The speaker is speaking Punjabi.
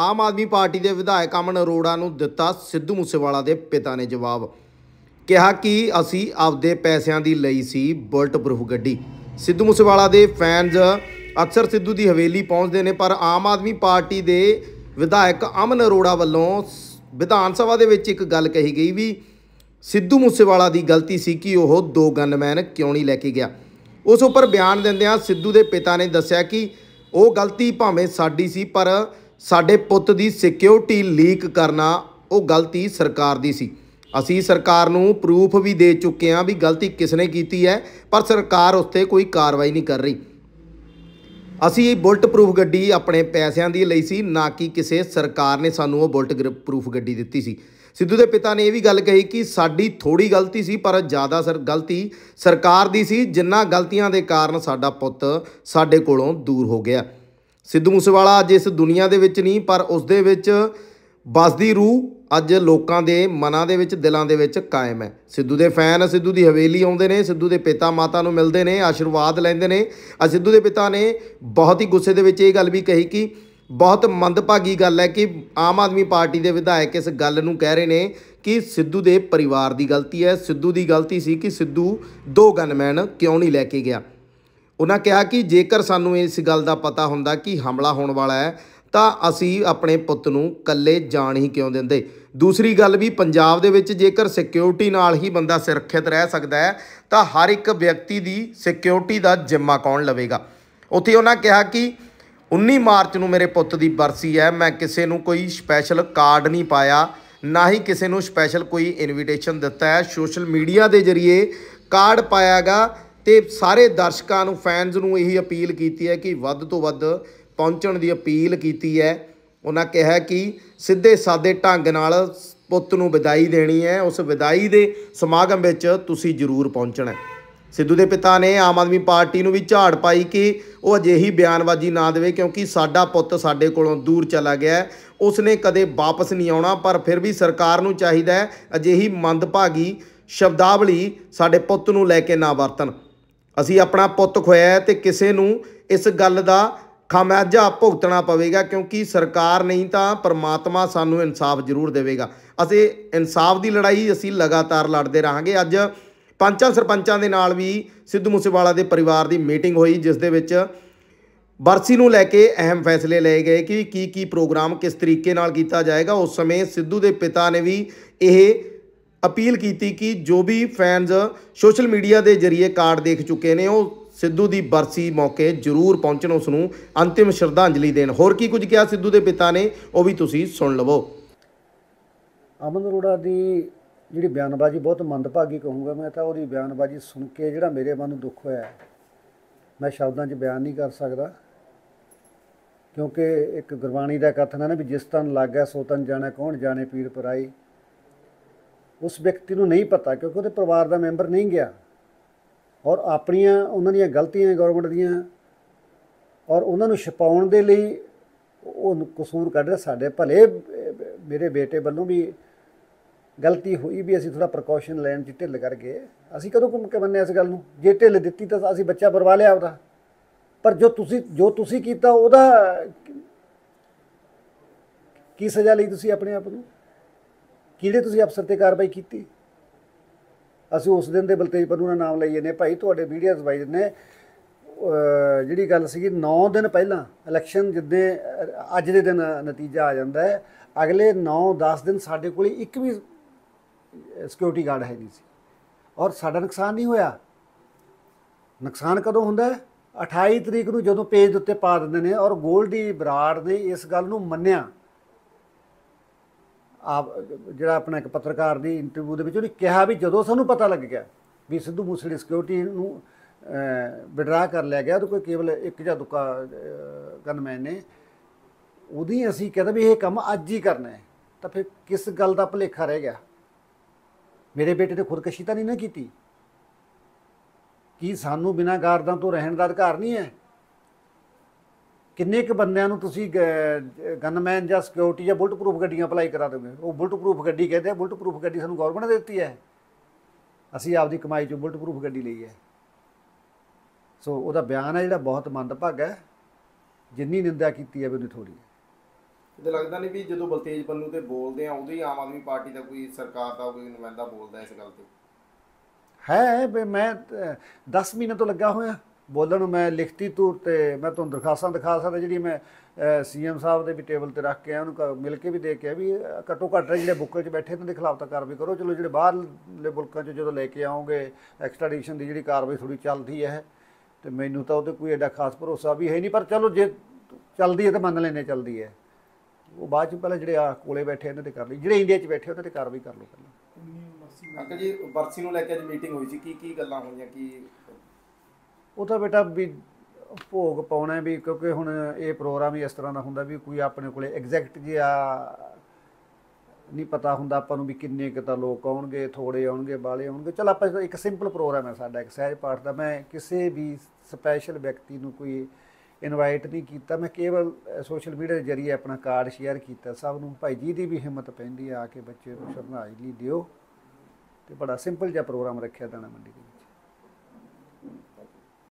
ਆਮ ਆਦਮੀ ਪਾਰਟੀ ਦੇ ਵਿਧਾਇਕ ਅਮਨ ਅਰੋੜਾ ਨੂੰ ਦਿੱਤਾ ਸਿੱਧੂ ਮੂਸੇਵਾਲਾ ਦੇ ਪਿਤਾ ਨੇ ਜਵਾਬ ਕਿਹਾ ਕਿ ਅਸੀਂ ਆਪਦੇ ਪੈਸਿਆਂ ਦੀ ਲਈ ਸੀ ਬੁਲਟ ਪ੍ਰੂਫ ਗੱਡੀ ਸਿੱਧੂ ਮੂਸੇਵਾਲਾ ਦੇ ਫੈਨਸ ਅਕਸਰ ਸਿੱਧੂ ਦੀ ਹਵੇਲੀ ਪਹੁੰਚਦੇ ਨੇ ਪਰ ਆਮ ਆਦਮੀ ਪਾਰਟੀ ਦੇ ਵਿਧਾਇਕ ਅਮਨ ਅਰੋੜਾ ਵੱਲੋਂ ਵਿਧਾਨ ਸਭਾ ਦੇ ਵਿੱਚ ਇੱਕ ਗੱਲ ਕਹੀ ਗਈ ਵੀ ਸਿੱਧੂ ਮੂਸੇਵਾਲਾ ਦੀ ਗਲਤੀ ਸੀ ਕਿ ਉਹ ਦੋ ਗਨਮੈਨ ਕਿਉਂ ਨਹੀਂ ਲੈ ਕੇ ਗਿਆ ਉਸ ਉੱਪਰ ਬਿਆਨ ਦਿੰਦਿਆਂ ਸਿੱਧੂ ਦੇ ਪਿਤਾ ਨੇ ਦੱਸਿਆ ਕਿ ਉਹ ਗਲਤੀ ਭਾਵੇਂ ਸਾਡੀ ਸੀ ਪਰ ਸਾਡੇ ਪੁੱਤ ਦੀ ਸਿਕਿਉਰਿਟੀ ਲੀਕ ਕਰਨਾ ਉਹ ਗਲਤੀ ਸਰਕਾਰ ਦੀ ਸੀ ਅਸੀਂ ਸਰਕਾਰ ਨੂੰ ਪ੍ਰੂਫ ਵੀ ਦੇ ਚੁੱਕੇ ਹਾਂ ਵੀ ਗਲਤੀ ਕਿਸ ਨੇ ਕੀਤੀ ਹੈ ਪਰ ਸਰਕਾਰ ਉਸ ਤੇ ਕੋਈ ਕਾਰਵਾਈ ਨਹੀਂ ਕਰ ਰਹੀ ਅਸੀਂ ਇਹ ਬੁਲਟ ਪ੍ਰੂਫ ਗੱਡੀ ਆਪਣੇ ਪੈਸਿਆਂ ਦੀ ਲਈ ਸੀ ਨਾ ਕਿ ਕਿਸੇ ਸਰਕਾਰ ਨੇ ਸਾਨੂੰ ਉਹ ਬੁਲਟ ਪ੍ਰੂਫ ਗੱਡੀ ਦਿੱਤੀ ਸੀ ਸਿੱਧੂ ਦੇ ਪਿਤਾ ਨੇ ਇਹ ਵੀ ਗੱਲ ਕਹੀ ਕਿ ਸਾਡੀ ਥੋੜੀ ਗਲਤੀ ਸੀ ਪਰ ਜ਼ਿਆਦਾ ਸਰ ਗਲਤੀ ਸਰਕਾਰ ਦੀ ਸੀ ਜਿੰਨਾ ਗਲਤੀਆਂ ਦੇ ਕਾਰਨ ਸਾਡਾ ਪੁੱਤ ਸਾਡੇ ਕੋਲੋਂ ਦੂਰ ਹੋ ਗਿਆ ਸਿੱਧੂ ਮੂਸੇਵਾਲਾ ਅੱਜ ਇਸ ਦੁਨੀਆ ਦੇ ਵਿੱਚ ਨਹੀਂ ਪਰ ਉਸ ਦੇ ਵਿੱਚ ਵਸਦੀ ਰੂਹ ਅੱਜ ਲੋਕਾਂ ਦੇ ਮਨਾਂ ਦੇ ਵਿੱਚ ਦਿਲਾਂ ਦੇ ਵਿੱਚ ਕਾਇਮ ਹੈ ਸਿੱਧੂ ਦੇ ਫੈਨ ਸਿੱਧੂ ਦੀ ਹਵੇਲੀ ਆਉਂਦੇ ਨੇ ਸਿੱਧੂ ਦੇ ਪਿਤਾ ਮਾਤਾ ਨੂੰ ਮਿਲਦੇ ਨੇ ਆਸ਼ੀਰਵਾਦ ਲੈਂਦੇ ਨੇ ਅ ਸਿੱਧੂ ਦੇ ਪਿਤਾ ਨੇ ਬਹੁਤ ਹੀ ਗੁੱਸੇ ਦੇ ਵਿੱਚ ਇਹ ਗੱਲ ਵੀ ਕਹੀ ਕਿ ਬਹੁਤ ਮੰਦਭਾਗੀ ਗੱਲ ਹੈ ਕਿ ਆਮ ਆਦਮੀ ਪਾਰਟੀ ਦੇ ਵਿਧਾਇਕ ਇਸ ਗੱਲ ਨੂੰ ਕਹਿ ਰਹੇ ਨੇ ਕਿ ਸਿੱਧੂ ਦੇ ਪਰਿਵਾਰ ਦੀ ਗਲਤੀ ਹੈ ਸਿੱਧੂ ਦੀ ਗਲਤੀ ਸੀ ਕਿ ਸਿੱਧੂ ਦੋ ਗਨਮੈਨ ਕਿਉਂ ਨਹੀਂ ਲੈ ਕੇ ਗਿਆ ਉਹਨਾਂ ਕਿਹਾ ਕਿ ਜੇਕਰ ਸਾਨੂੰ ਇਸ ਗੱਲ ਦਾ ਪਤਾ ਹੁੰਦਾ ਕਿ ਹਮਲਾ ਹੋਣ ਵਾਲਾ ਹੈ ਤਾਂ ਅਸੀਂ ਆਪਣੇ ਪੁੱਤ ਨੂੰ ਇਕੱਲੇ ਜਾਣ ਹੀ ਕਿਉਂ ਦਿੰਦੇ ਦੂਸਰੀ ਗੱਲ ਵੀ ਪੰਜਾਬ ਦੇ ਵਿੱਚ ਜੇਕਰ ਸਿਕਿਉਰਿਟੀ ਨਾਲ ਹੀ ਬੰਦਾ ਸੁਰੱਖਿਅਤ ਰਹਿ ਸਕਦਾ ਹੈ ਤਾਂ ਹਰ ਇੱਕ ਵਿਅਕਤੀ ਦੀ ਸਿਕਿਉਰਿਟੀ ਦਾ ਜ਼ਿੰਮਾ ਕੌਣ ਲਵੇਗਾ ਉੱਥੇ ਉਹਨਾਂ ਕਿਹਾ ਕਿ 19 ਮਾਰਚ ਨੂੰ ਮੇਰੇ ਪੁੱਤ ਦੀ ਬਰਸੀ ਹੈ ਮੈਂ ਕਿਸੇ ਨੂੰ ਕੋਈ ਸਪੈਸ਼ਲ ਕਾਰਡ ਨਹੀਂ ਪਾਇਆ ਨਾ ਹੀ ਕਿਸੇ ਨੂੰ ਸਪੈਸ਼ਲ ਕੋਈ ਇਨਵੀਟੇਸ਼ਨ ਦਿੱਤਾ ਹੈ ਸੋਸ਼ਲ ਮੀਡੀਆ ਦੇ ਜ਼ਰੀਏ ਕਾਰਡ ਪਾਇਆਗਾ ਤੇ ਸਾਰੇ ਦਰਸ਼ਕਾਂ ਨੂੰ ਫੈਨਸ ਨੂੰ ਇਹੀ ਅਪੀਲ ਕੀਤੀ ਹੈ ਕਿ ਵੱਧ ਤੋਂ ਵੱਧ ਪਹੁੰਚਣ ਦੀ ਅਪੀਲ ਕੀਤੀ ਹੈ ਉਹਨਾਂ ਕਿਹਾ ਕਿ ਸਿੱਧੇ ਸਾਦੇ ਢੰਗ ਨਾਲ ਪੁੱਤ ਨੂੰ ਵਿਦਾਈ ਦੇਣੀ ਹੈ ਉਸ ਵਿਦਾਈ ਦੇ ਸਮਾਗਮ ਵਿੱਚ ਤੁਸੀਂ ਜ਼ਰੂਰ ਪਹੁੰਚਣਾ ਸਿੱਧੂ ਦੇ ਪਿਤਾ ਨੇ ਆਮ ਆਦਮੀ ਪਾਰਟੀ ਨੂੰ ਵੀ ਝਾੜ ਪਾਈ ਕਿ ਉਹ ਅਜਿਹੀ ਬਿਆਨਬਾਜ਼ੀ ਨਾ ਦੇਵੇ ਕਿਉਂਕਿ ਸਾਡਾ ਪੁੱਤ ਸਾਡੇ ਕੋਲੋਂ ਦੂਰ ਚਲਾ ਗਿਆ ਉਸ ਨੇ ਕਦੇ ਵਾਪਸ ਨਹੀਂ ਆਉਣਾ ਪਰ ਫਿਰ ਵੀ ਸਰਕਾਰ ਨੂੰ ਚਾਹੀਦਾ ਹੈ ਅਜਿਹੀ ਮੰਦਭਾਗੀ ਸ਼ਬਦਾਵਲੀ ਸਾਡੇ ਪੁੱਤ ਨੂੰ ਲੈ ਕੇ ਨਾ ਵਰਤਣ ਅਸੀਂ ਆਪਣਾ ਪੁੱਤ ਖੋਇਆ ਤੇ ਕਿਸੇ ਨੂੰ ਇਸ ਗੱਲ ਦਾ ਖਾਮਿਆਜਾ ਭੁਗਤਣਾ ਪਵੇਗਾ ਕਿਉਂਕਿ ਸਰਕਾਰ ਨਹੀਂ ਤਾਂ ਪਰਮਾਤਮਾ ਸਾਨੂੰ ਇਨਸਾਫ ਜ਼ਰੂਰ ਦੇਵੇਗਾ ਅਸੀਂ ਇਨਸਾਫ ਦੀ ਲੜਾਈ ਅਸੀਂ ਲਗਾਤਾਰ ਲੜਦੇ ਰਹਾਂਗੇ ਅੱਜ ਪੰਚਾਂ ਸਰਪੰਚਾਂ ਦੇ ਨਾਲ ਵੀ ਸਿੱਧੂ ਮੂਸੇਵਾਲਾ ਦੇ ਪਰਿਵਾਰ ਦੀ ਮੀਟਿੰਗ ਹੋਈ ਜਿਸ ਦੇ ਵਿੱਚ ਬਰਸੀ ਨੂੰ ਲੈ ਕੇ ਅਹਿਮ ਫੈਸਲੇ ਲਏ ਗਏ ਕਿ ਕੀ ਕੀ ਪ੍ਰੋਗਰਾਮ ਕਿਸ ਤਰੀਕੇ ਨਾਲ ਕੀਤਾ ਜਾਏਗਾ ਉਸ ਸਮੇਂ ਸਿੱਧੂ ਦੇ ਪਿਤਾ ਨੇ ਵੀ ਇਹ ਅਪੀਲ ਕੀਤੀ ਕਿ ਜੋ ਵੀ ਫੈਨਸ ਸੋਸ਼ਲ ਮੀਡੀਆ ਦੇ ਜ਼ਰੀਏ ਕਾਰਡ ਦੇਖ ਚੁੱਕੇ ਨੇ ਉਹ ਸਿੱਧੂ ਦੀ ਬਰਸੀ ਮੌਕੇ ਜ਼ਰੂਰ ਪਹੁੰਚਣ ਉਸ ਨੂੰ ਅੰਤਿਮ ਸ਼ਰਧਾਂਜਲੀ ਦੇਣ ਹੋਰ ਕੀ ਕੁਝ ਕਿਹਾ ਸਿੱਧੂ ਦੇ ਪਿਤਾ ਨੇ ਉਹ ਵੀ ਤੁਸੀਂ ਸੁਣ ਲਵੋ ਅਮਨ ਅਰੋੜਾ ਦੀ ਜਿਹੜੀ ਬਿਆਨਬਾਜ਼ੀ ਬਹੁਤ ਮੰਦਭਾਗੀ ਕਹੂੰਗਾ ਮੈਂ ਤਾਂ ਉਹਦੀ ਬਿਆਨਬਾਜ਼ੀ ਸੁਣ ਕੇ ਜਿਹੜਾ ਮੇਰੇ ਮਨ ਨੂੰ ਦੁੱਖ ਹੋਇਆ ਮੈਂ ਸ਼ਬਦਾਂ 'ਚ ਬਿਆਨ ਨਹੀਂ ਕਰ ਸਕਦਾ ਕਿਉਂਕਿ ਇੱਕ ਗੁਰਬਾਣੀ ਦਾ ਕਥਨ ਹੈ ਨਾ ਵੀ ਜਿਸ ਤਨ ਲੱਗਿਆ ਸੋ ਤਨ ਜਾਣੇ ਕੌਣ ਜਾਣੇ ਪੀਰ ਪਰਾਈ ਉਸ ਵਿਅਕਤੀ ਨੂੰ ਨਹੀਂ ਪਤਾ ਕਿਉਂਕਿ ਉਹਦੇ ਪਰਿਵਾਰ ਦਾ ਮੈਂਬਰ ਨਹੀਂ ਗਿਆ ਔਰ ਆਪਣੀਆਂ ਉਹਨਾਂ ਦੀਆਂ ਗਲਤੀਆਂ ਗਵਰਨਮੈਂਟ ਦੀਆਂ ਔਰ ਉਹਨਾਂ ਨੂੰ ਛਪਾਉਣ ਦੇ ਲਈ ਉਹ ਕਸੂਰ ਕੱਢ ਰਿਹਾ ਸਾਡੇ ਭਲੇ ਮੇਰੇ ਬੇਟੇ ਵੱਲੋਂ ਵੀ ਗਲਤੀ ਹੋਈ ਵੀ ਅਸੀਂ ਥੋੜਾ ਪ੍ਰੀਕਾਸ਼ਨ ਲੈਣ ਦੀ ਢਿੱਲ ਕਰ ਗਏ ਅਸੀਂ ਕਦੋਂ ਘੁੰਮ ਕੇ ਬੰਨੇ ਇਸ ਗੱਲ ਨੂੰ ਜੇ ਢਿੱਲ ਦਿੱਤੀ ਤਾਂ ਅਸੀਂ ਬੱਚਾ ਬਰਵਾ ਲਿਆ ਉਹਦਾ ਪਰ ਜੋ ਤੁਸੀਂ ਜੋ ਤੁਸੀਂ ਕੀਤਾ ਉਹਦਾ ਕੀ ਸਜ਼ਾ ਲਈ ਤੁਸੀਂ ਆਪਣੇ ਆਪ ਨੂੰ ਕਿਹੜੇ ਤੁਸੀਂ ਅਫਸਰ ਤੇ ਕਾਰਵਾਈ ਕੀਤੀ ਅਸੀਂ ਉਸ ਦਿਨ ਦੇ ਬਲਤੇਜ ਪੰਨੂ ਦਾ ਨਾਮ ਲਈਏ ਨੇ ਭਾਈ ਤੁਹਾਡੇ ਮੀਡੀਆ ਸਵਾਈਜ਼ ਨੇ ਜਿਹੜੀ ਗੱਲ ਸੀਗੀ 9 ਦਿਨ ਪਹਿਲਾਂ ਇਲੈਕਸ਼ਨ ਜਿੱਦੇ ਅੱਜ ਦੇ ਦਿਨ ਨਤੀਜਾ ਆ ਜਾਂਦਾ ਹੈ ਅਗਲੇ 9-10 ਦਿਨ ਸਾਡੇ ਕੋਲ ਇੱਕ ਵੀ ਸਿਕਿਉਰਿਟੀ ਗਾਰਡ ਹੈ ਨਹੀਂ ਸੀ ਔਰ ਸਾਡਾ ਨੁਕਸਾਨ ਨਹੀਂ ਹੋਇਆ ਨੁਕਸਾਨ ਕਦੋਂ ਹੁੰਦਾ ਹੈ 28 ਤਰੀਕ ਨੂੰ ਜਦੋਂ ਪੇਜ ਦੇ ਉੱਤੇ ਪਾ ਦਿੰਦੇ ਨੇ ਔਰ ਗੋਲਡੀ ਬਰਾੜ ਨੇ ਇਸ ਗੱਲ ਨੂੰ ਮੰਨਿਆ ਆਪ ਜਿਹੜਾ ਆਪਣਾ ਇੱਕ ਪੱਤਰਕਾਰ ਦੀ ਇੰਟਰਵਿਊ ਦੇ ਵਿੱਚ ਉਹਨੇ ਕਿਹਾ ਵੀ ਜਦੋਂ ਸਾਨੂੰ ਪਤਾ ਲੱਗ ਗਿਆ ਵੀ ਸਿੱਧੂ ਮੂਸੇਵਾਲੇ ਸਿਕਿਉਰਿਟੀ ਨੂੰ ਵਿਡਰਾ ਕਰ ਲਿਆ ਗਿਆ ਉਹ ਕੋਈ ਕੇਵਲ ਇੱਕ ਜਾਂ ਦੁਕਾ ਗਨਮੈਨ ਨੇ ਉਹਦੀ ਅਸੀਂ ਕਹਿੰਦਾ ਵੀ ਇਹ ਕੰਮ ਅੱਜ ਹੀ ਕਰਨਾ ਹੈ ਤਾਂ ਫਿਰ ਕਿਸ ਗੱਲ ਦਾ ਭਲੇਖਾ ਰਹਿ ਗਿਆ ਮੇਰੇ ਬੇਟੇ ਨੇ ਖੁਦਕਸ਼ੀ ਤਾਂ ਨਹੀਂ ਨਾ ਕੀਤੀ ਕੀ ਸਾਨੂੰ ਬਿਨਾਂ ਗਾਰਦਾਂ ਤੋਂ ਰਹਿਣ ਦਾ ਅਧਿਕਾਰ ਨਹੀਂ ਹੈ ਕਿੰਨੇ ਕੁ ਬੰਦਿਆਂ ਨੂੰ ਤੁਸੀਂ ਗਨਮੈਨ ਜਾਂ ਸਿਕਿਉਰਿਟੀ ਜਾਂ ਬੁਲਟ ਪ੍ਰੂਫ ਗੱਡੀਆਂ ਅਪਲਾਈ ਕਰਾ ਦੋਗੇ ਉਹ ਬੁਲਟ ਪ੍ਰੂਫ ਗੱਡੀ ਕਹਿੰਦੇ ਆ ਬੁਲਟ ਪ੍ਰੂਫ ਗੱਡੀ ਸਾਨੂੰ ਗਵਰਨਮੈਂਟ ਨੇ ਦਿੱਤੀ ਹੈ ਅਸੀਂ ਆਪਦੀ ਕਮਾਈ ਚੋਂ ਬੁਲਟ ਪ੍ਰੂਫ ਗੱਡੀ ਲਈ ਹੈ ਸੋ ਉਹਦਾ ਬਿਆਨ ਹੈ ਜਿਹੜਾ ਬਹੁਤ ਭਾਗ ਹੈ ਜਿੰਨੀ ਨਿੰਦਾ ਕੀਤੀ ਹੈ ਉਹਦੀ ਥੋੜੀ ਹੈ ਤੇ ਲੱਗਦਾ ਨਹੀਂ ਵੀ ਜਦੋਂ ਬਲਤੇਜ ਪੰਨੂ ਤੇ ਬੋਲਦੇ ਆ ਉਹਦੇ ਹੀ ਆਮ ਆਦਮੀ ਪਾਰਟੀ ਦਾ ਕੋਈ ਸਰਕਾਰ ਦਾ ਕੋਈ ਨੁਮਾਇੰਦਾ ਬੋਲਦਾ ਇਸ ਗੱਲ ਤੇ ਹੈ ਮੈਂ 10 ਮਹੀਨੇ ਤੋਂ ਲੱਗਾ ਹੋਇਆ ਬੋਲਣ ਮੈਂ ਲਿਖਤੀ ਤੌਰ ਤੇ ਮੈਂ ਤੁਹਾਨੂੰ ਦਰਖਾਸਤਾਂ ਦਿਖਾ ਸਕਦਾ ਜਿਹੜੀ ਮੈਂ ਸੀਐਮ ਸਾਹਿਬ ਦੇ ਵੀ ਟੇਬਲ ਤੇ ਰੱਖ ਕੇ ਆ ਉਹਨੂੰ ਮਿਲ ਕੇ ਵੀ ਦੇ ਕੇ ਆ ਵੀ ਘੱਟੋ ਘੱਟ ਜਿਹੜੇ ਬੁੱਕਲ 'ਚ ਬੈਠੇ ਉਹਨਾਂ ਦੇ ਖਿਲਾਫ ਤਾਂ ਕਾਰਵਾਈ ਕਰੋ ਚਲੋ ਜਿਹੜੇ ਬਾਹਰਲੇ ਬੁਲਕਾਂ 'ਚ ਜਦੋਂ ਲੈ ਕੇ ਆਓਗੇ ਐਕਸਟ੍ਰੈਡੀਸ਼ਨ ਦੀ ਜਿਹੜੀ ਕਾਰਵਾਈ ਥੋੜੀ ਚੱਲਦੀ ਹੈ ਤੇ ਮੈਨੂੰ ਤਾਂ ਉਹਦੇ ਕੋਈ ਐਡਾ ਖਾਸ ਭਰੋਸਾ ਵੀ ਹੈ ਨਹੀਂ ਪਰ ਚਲੋ ਜੇ ਚੱਲਦੀ ਹੈ ਤਾਂ ਮੰਨ ਲੈਨੇ ਚੱਲਦੀ ਹੈ ਉਹ ਬਾਅਦ ਚ ਪਹਿਲਾਂ ਜਿਹੜੇ ਆ ਕੋਲੇ ਬੈਠੇ ਇਹਨਾਂ ਤੇ ਕਰ ਲਈ ਜਿਹੜੇ ਇੰਡੀਆ 'ਚ ਬੈਠੇ ਉਹਨਾਂ ਤੇ ਕਾਰਵਾਈ ਕਰ ਲਓ ਪਹਿਲਾਂ ਅੰਕਲ ਜੀ ਬਰਸੀ ਨੂੰ ਲੈ ਕੇ ਅੱਜ ਮੀਟਿੰਗ ਹੋਈ ਸੀ ਕੀ ਕੀ ਗੱਲਾਂ ਹੋਈਆਂ ਕੀ ਉਹ ਤਾਂ ਬੇਟਾ ਵੀ ਭੋਗ ਪਾਉਣਾ ਵੀ ਕਿਉਂਕਿ ਹੁਣ ਇਹ ਪ੍ਰੋਗਰਾਮ ਹੀ ਇਸ ਤਰ੍ਹਾਂ ਦਾ ਹੁੰਦਾ ਵੀ ਕੋਈ ਆਪਣੇ ਕੋਲੇ ਐਗਜ਼ੈਕਟ ਜਿਆ ਨਹੀਂ ਪਤਾ ਹੁੰਦਾ ਆਪਾਂ ਨੂੰ ਵੀ ਕਿੰਨੇ ਕਿ ਤਾਂ ਲੋਕ ਆਉਣਗੇ ਥੋੜੇ ਆਉਣਗੇ ਬਾਲੇ ਆਉਣਗੇ ਚਲ ਆਪਾਂ ਇੱਕ ਸਿੰਪਲ ਪ੍ਰੋਗਰਾਮ ਹੈ ਸਾਡਾ ਇੱਕ ਸਹਿਜ ਪਾਠ ਦਾ ਮੈਂ ਕਿਸੇ ਵੀ ਸਪੈਸ਼ਲ ਵਿਅਕਤੀ ਨੂੰ ਕੋਈ ਇਨਵਾਈਟ ਨਹੀਂ ਕੀਤਾ ਮੈਂ ਕੇਵਲ ਸੋਸ਼ਲ ਮੀਡੀਆ ਦੇ ਜ਼ਰੀਏ ਆਪਣਾ ਕਾਰਡ ਸ਼ੇਅਰ ਕੀਤਾ ਸਭ ਨੂੰ ਭਾਈ ਜੀ ਦੀ ਵੀ ਹਿੰਮਤ ਪੈਂਦੀ ਆ ਕੇ ਬੱਚੇ ਨੂੰ ਸ਼ਰਨਾਈ ਲਈ ਦਿਓ ਤੇ ਬੜਾ ਸਿੰਪਲ ਜਿਹਾ ਪ੍ਰੋਗਰਾਮ ਰੱਖਿਆ ਦਾਣਾ ਮੰਡੀ ਦੇ